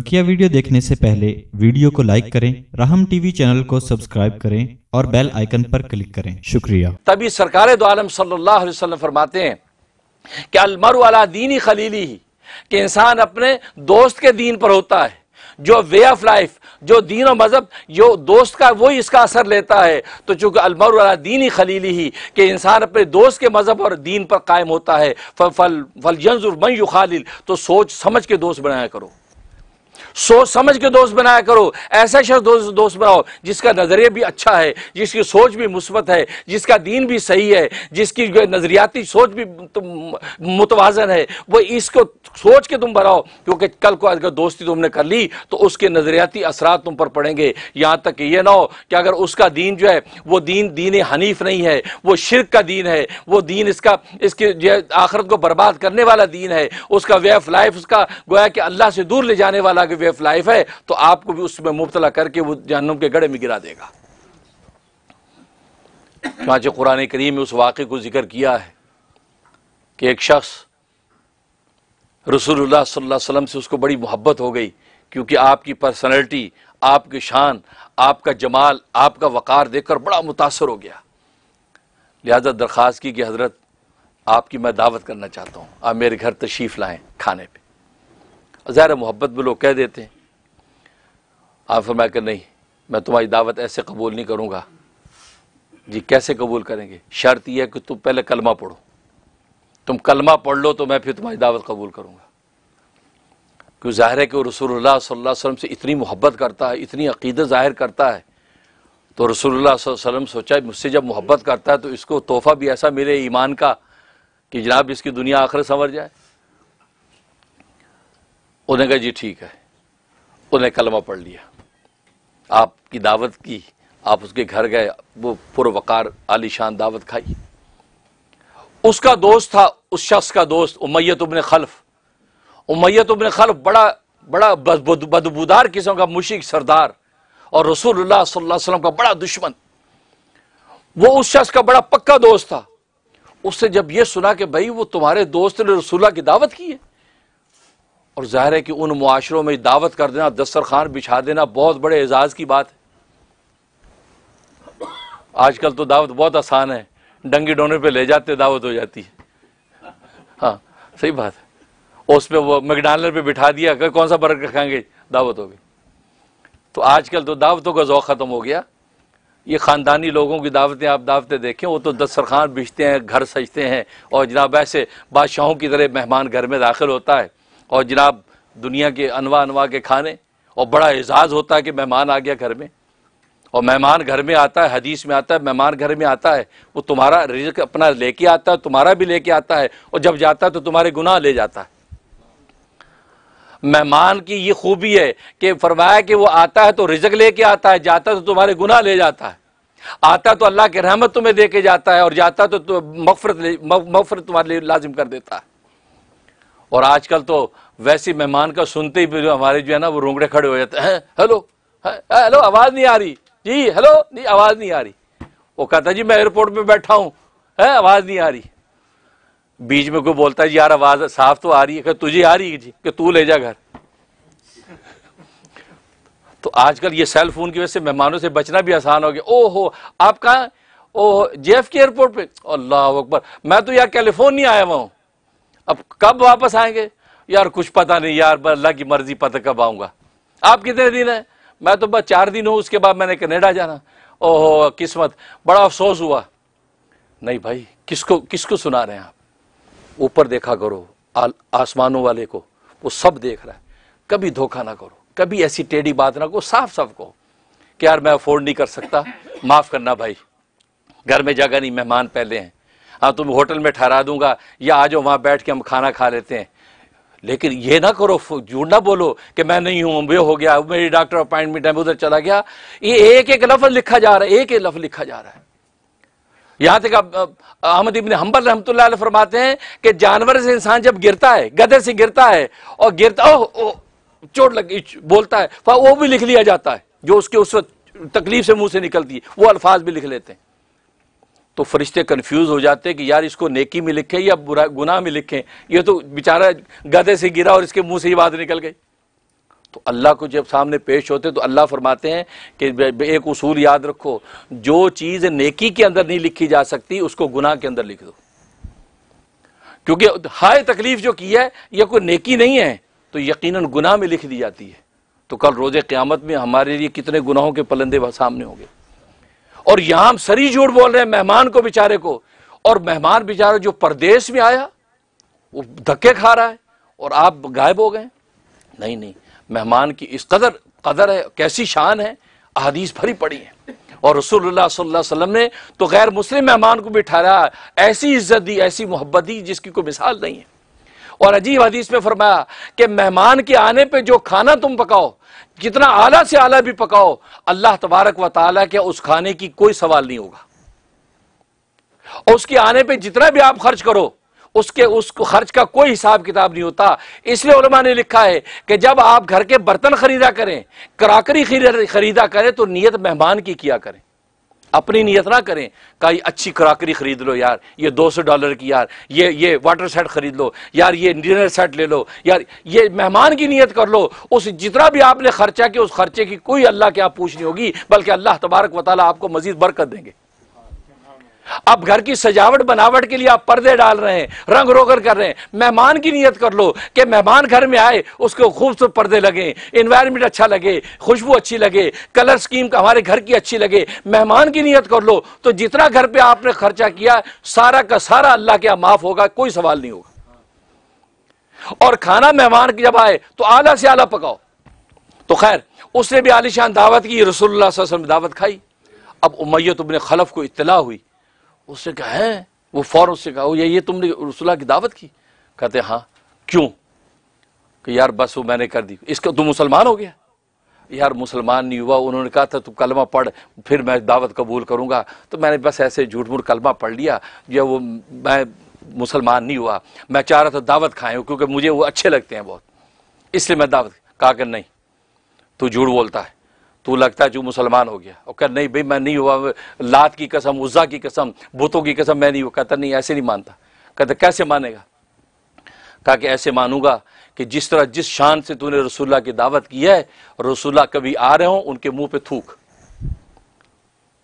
बकिया वीडियो देखने से पहले वीडियो को लाइक करें राहम टीवी चैनल को सब्सक्राइब करें और बेल आइकन पर क्लिक करें शुक्रिया तभी सरकार दो आलम सल्लल्लाहु फरमाते हैं कि अलमर वाला दीनी खलीली ही कि इंसान अपने दोस्त के दीन पर होता है जो वे ऑफ लाइफ जो दीन और मज़हब जो दोस्त का वही इसका असर लेता है तो चूंकि अलमर वाला दीनी खलीली ही कि इंसान अपने दोस्त के मज़हब और दीन पर कायम होता है फल फल फल यंजुर मन खालिल तो सोच समझ के दोस्त बनाया करो सोच समझ के दोस्त बनाया करो ऐसा शख्स दोस्त दोस्त बनाओ जिसका नज़रिया भी अच्छा है जिसकी सोच भी मुस्बत है जिसका दीन भी सही है जिसकी नज़रियाती सोच भी तो मुतवाजन है वो इसको सोच के तुम बनाओ क्योंकि कल को अगर दोस्ती तुमने कर ली तो उसके नज़रियाती असरा तुम पर पड़ेंगे यहाँ तक ये ना हो कि अगर उसका दीन जो है वो दीन दीन हनीफ नहीं है वो शिरक का दीन है वो दीन इसका इसके जो आखरत को बर्बाद करने वाला दीन है उसका वे ऑफ लाइफ उसका गोया कि अल्लाह से दूर ले जाने वाला वे ऑफ लाइफ है तो आपको भी उसमें मुबतला करके वो जहन्नुम के गड़े में गिरा देगा चाँच कुरान करीम में उस वाक़े को जिक्र किया है कि एक शख्स रसूलुल्लाह सल्लल्लाहु अलैहि वसल्लम से उसको बड़ी मोहब्बत हो गई क्योंकि आपकी पर्सनैलिटी आपकी शान आपका जमाल आपका वक़ार देखकर बड़ा मुतासर हो गया लिहाजा दरख्वास्त की कि हज़रत आपकी मैं दावत करना चाहता हूँ आप मेरे घर तशरीफ़ लाएँ खाने पर ज़ाहिर मोहब्बत में लोग कह देते हैं आप फरमाया कर नहीं मैं तुम्हारी दावत ऐसे कबूल नहीं करूँगा जी कैसे कबूल करेंगे शर्त यह है कि तुम पहले कलमा पढ़ो तुम कलमा पढ़ लो तो मैं फिर तुम्हारी दावत कबूल करूँगा क्योंकि ज़ाहिर है कि रसूलुल्लाह सल्लल्लाहु अलैहि वसल्लम से इतनी मोहब्बत करता है इतनी अकीदत ज़ाहिर करता है तो रसूलुल्लाह सल्लल्लाहु अलैहि वसल्लम सोचा मुझसे जब मोहब्बत करता है तो इसको तोहफ़ा भी ऐसा मिले ईमान का कि जनाब इसकी दुनिया आखिर संवर जाए उन्हें कहा जी ठीक है उन्हें कलमा पढ़ लिया आपकी दावत की आप उसके घर गए वो पुरवकार आलिशान दावत खाई उसका दोस्त था उस शख्स का दोस्त उमैत उबन खल्फ उमैत उबन खल्फ बड़ा बड़ा बदबूदार किस्म का मुशिक सरदार और रसूलुल्लाह सल्लल्लाहु अलैहि वसल्लम का बड़ा दुश्मन वो उस शख्स का बड़ा पक्का दोस्त था उससे जब ये सुना कि भाई वो तुम्हारे दोस्त ने रसूलुल्लाह की दावत की है और ज़ाहिर है कि उन माशरों में दावत कर देना दस्तर खान बिछा देना बहुत बड़े एजाज़ की बात है आजकल तो दावत बहुत आसान है डंगी डोने पर ले जाते दावत हो जाती है हाँ सही बात है उस पर वो मैकडॉनल्ड पर बिठा दिया कर कौन सा बर्क रखेंगे दावत हो गई तो आज कल तो दावतों का ज़ौक़ ख़त्म हो गया ये ख़ानदानी लोगों की दावतें आप दावतें देखें वो तो दस्तर ख़ान बिछते हैं घर सजते हैं और जनाब ऐसे बादशाहों की तरह मेहमान घर में दाखिल होता है और जनाब दुनिया के अनवा अनवा के खाने और बड़ा एजाज़ होता है कि मेहमान आ गया घर में और मेहमान घर में आता है हदीस में आता है मेहमान घर में आता है वो तुम्हारा रिजक अपना लेके आता है तुम्हारा भी लेके आता है और जब जाता है तो तुम्हारे गुनाह ले जाता है मेहमान की ये खूबी है कि फरमाया कि वो आता है तो रिजक लेके आता है जाता तो तुम्हारे गुनाह ले जाता है आता तो अल्लाह के रहमत तुम्हें दे के जाता है और जाता तो, तो मफरत मफरत तुम्हारे लिए लाजिम कर देता है और आजकल तो वैसे मेहमान का सुनते ही हमारे जो है ना वो रोंगड़े खड़े हो जाते हैं हेलो हेलो आवाज़ नहीं आ रही जी हेलो नहीं आवाज़ नहीं आ रही वो कहता जी मैं एयरपोर्ट पे बैठा हूं है आवाज़ नहीं आ रही बीच में कोई बोलता है यार आवाज़ साफ तो आ रही है तुझे आ रही है जी कि तू ले जा घर तो आजकल ये सेल फोन की वजह से मेहमानों से बचना भी आसान हो गया ओहो आप कहा ओ जे के एयरपोर्ट पे अल्लाह अकबर मैं तो यार कैलिफोर्निया आया हुआ हूँ अब कब वापस आएंगे यार कुछ पता नहीं यार अल्लाह की मर्जी पता तो कब आऊंगा आप कितने दिन हैं मैं तो बस चार दिन हूँ उसके बाद मैंने कनेडा जाना ओहो किस्मत बड़ा अफसोस हुआ नहीं भाई किसको किसको सुना रहे हैं आप ऊपर देखा करो आसमानों वाले को वो सब देख रहा है कभी धोखा ना करो कभी ऐसी टेढ़ी बात ना करो साफ साफ कहो कि यार मैं अफोर्ड नहीं कर सकता माफ़ करना भाई घर में जगह नहीं मेहमान पहले हैं हाँ तुम होटल में ठहरा दूंगा या आ जाओ वहाँ बैठ के हम खाना खा लेते हैं लेकिन ये ना करो झूठ ना बोलो कि मैं नहीं हूँ वे हो गया मेरी डॉक्टर अपॉइंटमेंट है उधर चला गया ये एक एक लफ्ज लिखा जा रहा है एक एक लफ्ज लिखा जा रहा है यहाँ तक अहमद इबन हम्बल रहमत फरमाते हैं कि जानवर से इंसान जब गिरता है गधे से गिरता है और गिरता ओह ओ, चोट लग बोलता है वो भी लिख लिया जाता है जो उसके उस वक्त तकलीफ से मुंह से निकलती है वो अल्फाज भी लिख लेते हैं तो फरिश्ते कन्फ्यूज हो जाते हैं कि यार इसको नेकी में लिखें या बुरा गुनाह में लिखें ये तो बेचारा गधे से गिरा और इसके मुंह से ही बात निकल गई तो अल्लाह को जब सामने पेश होते तो अल्लाह फरमाते हैं कि एक उसूल याद रखो जो चीज़ नेकी के अंदर नहीं लिखी जा सकती उसको गुनाह के अंदर लिख दो क्योंकि हाय तकलीफ जो की है यह कोई नेकी नहीं है तो यकीन गुनाह में लिख दी जाती है तो कल रोजे क़्यामत में हमारे लिए कितने गुनाहों के पलंदे सामने होंगे और यहां हम सरी झूठ बोल रहे हैं मेहमान को बेचारे को और मेहमान बेचारा जो परदेश में आया वो धक्के खा रहा है और आप गायब हो गए नहीं नहीं मेहमान की इस कदर कदर है कैसी शान है अहदीस भरी पड़ी है और रसूलुल्लाह सल्लल्लाहु अलैहि वसल्लम ने तो गैर मुस्लिम मेहमान को भी ठहरा ऐसी इज्जत दी ऐसी मोहब्बत दी जिसकी कोई मिसाल नहीं है और अजीब हदीस में फरमाया कि मेहमान के आने पे जो खाना तुम पकाओ जितना आला से आला भी पकाओ अल्लाह तबारक व ताला के उस खाने की कोई सवाल नहीं होगा और उसके आने पे जितना भी आप खर्च करो उसके उस खर्च का कोई हिसाब किताब नहीं होता इसलिए उलमा ने लिखा है कि जब आप घर के बर्तन खरीदा करें कराकरी खरीदा करें तो नीयत मेहमान की किया करें अपनी नीयत ना करें का ये अच्छी क्राकरी ख़रीद लो यार ये दो सौ डॉलर की यार ये ये वाटर सेट ख़रीद लो यार ये डिनर सेट ले लो यार ये मेहमान की नीयत कर लो उस जितना भी आपने ख़र्चा किया उस खर्चे की कोई अल्लाह के आप पूछनी होगी बल्कि अल्लाह तबारक वाली आपको मज़ीद बरकत देंगे आप घर की सजावट बनावट के लिए आप पर्दे डाल रहे हैं रंग रोगन कर रहे हैं मेहमान की नीयत कर लो कि मेहमान घर में आए उसको खूबसूरत पर्दे लगे इन्वायरमेंट अच्छा लगे खुशबू अच्छी लगे कलर स्कीम हमारे घर की अच्छी लगे मेहमान की नीयत कर लो तो जितना घर पर आपने खर्चा किया सारा का सारा अल्लाह के माफ होगा कोई सवाल नहीं होगा और खाना मेहमान जब आए तो आला से आला पकाओ तो खैर उसने भी आलिशान दावत की रसुल्ला दावत खाई अब उमैत तुमने खलफ को इतला हुई उसने कहा है वो फौरन उससे कहा ये ये तुमने रसुल्ला की दावत की कहते हाँ क्यों कि यार बस वो मैंने कर दी इसका तुम मुसलमान हो गया यार मुसलमान नहीं हुआ उन्होंने कहा था तू कलमा पढ़ फिर मैं दावत कबूल करूँगा तो मैंने बस ऐसे झूठ मूठ कलमा पढ़ लिया या वो मैं मुसलमान नहीं हुआ मैं चाह रहा था दावत खाएँ क्योंकि मुझे वो अच्छे लगते हैं बहुत इसलिए मैं दावत कहा कि नहीं तू झूठ बोलता है तू लगता है जो मुसलमान हो गया और कह नहीं भाई मैं नहीं हुआ लात की कसम उज़ा की कसम बुतों की कसम मैं नहीं हुआ कहता नहीं ऐसे नहीं मानता कहता कैसे मानेगा कहा कि ऐसे मानूंगा कि जिस तरह जिस शान से तूने रसुल्ला की दावत की है रसुल्ला कभी आ रहे हो उनके मुंह पे थूक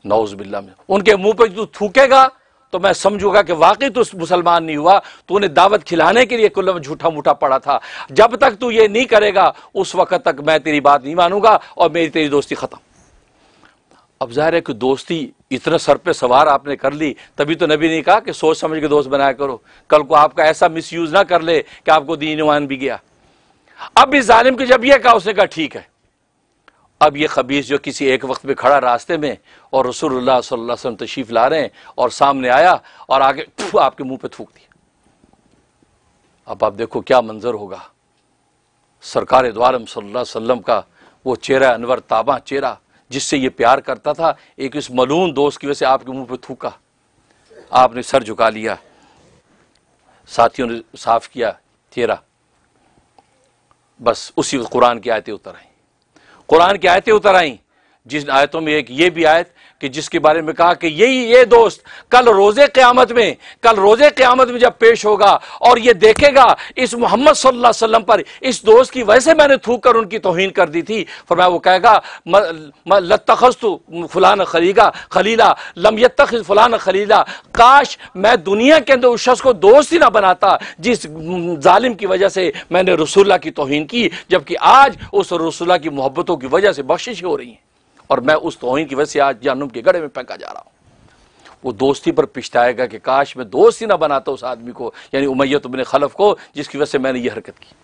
नौज बिल्ला में उनके मुंह पे तू थूकेगा तो मैं समझूंगा कि वाकई तो मुसलमान नहीं हुआ तूने तो दावत खिलाने के लिए कुल्लम झूठा मूठा पड़ा था जब तक तू ये नहीं करेगा उस वक्त तक मैं तेरी बात नहीं मानूंगा और मेरी तेरी दोस्ती ख़त्म अब जाहिर है कि दोस्ती इतना सर पे सवार आपने कर ली तभी तो नबी ने कहा कि सोच समझ के दोस्त बनाया करो कल को आपका ऐसा यूज ना कर ले कि आपको दीन ईमान भी गया अब इस जालिम के जब यह कहा उसने कहा ठीक है अब ये खबीस जो किसी एक वक्त में खड़ा रास्ते में और रसूलुल्लाह सल्लल्लाहु अलैहि वसल्लम तशरीफ़ ला रहे हैं और सामने आया और आगे आपके मुंह पे थूक दिया अब आप देखो क्या मंज़र होगा सरकार द्वारम सल्लल्लाहु अलैहि वसल्लम का वो चेहरा अनवर ताबा चेहरा जिससे ये प्यार करता था एक इस मलून दोस्त की वजह से आपके मुंह पे थूका आपने सर झुका लिया साथियों ने साफ किया चेहरा बस उसी कुरान की आयतें उतर आई कुरान की आयतें उतर आई जिस आयतों में एक ये भी आयत कि जिसके बारे में कहा कि यही ये दोस्त कल रोज़े क़्यामत में कल रोज़े क़्यामत में जब पेश होगा और ये देखेगा इस मोहम्मद सल्लल्लाहु पर इस दोस्त की वजह से मैंने थूक कर उनकी तोहन कर दी थी फिर मैं वो कहेगा लतखस्त फलान खलीगा खलीला लमयत तख फलान खलीला काश मैं दुनिया के अंदर उस शख्स को दोस्त ही ना बनाता जिस जालिम की वजह से मैंने रसुल्ला की तोहन की जबकि आज उस रसुल्ला की मोहब्बतों की वजह से बख्शिश हो रही हैं और मैं उस तोहही की वजह से आज जानुम के गड़े में फेंका जा रहा हूँ वो दोस्ती पर पिछताएगा कि काश मैं दोस्ती ना बनाता उस आदमी को यानी उमैया तुमने खलफ को जिसकी वजह से मैंने ये हरकत की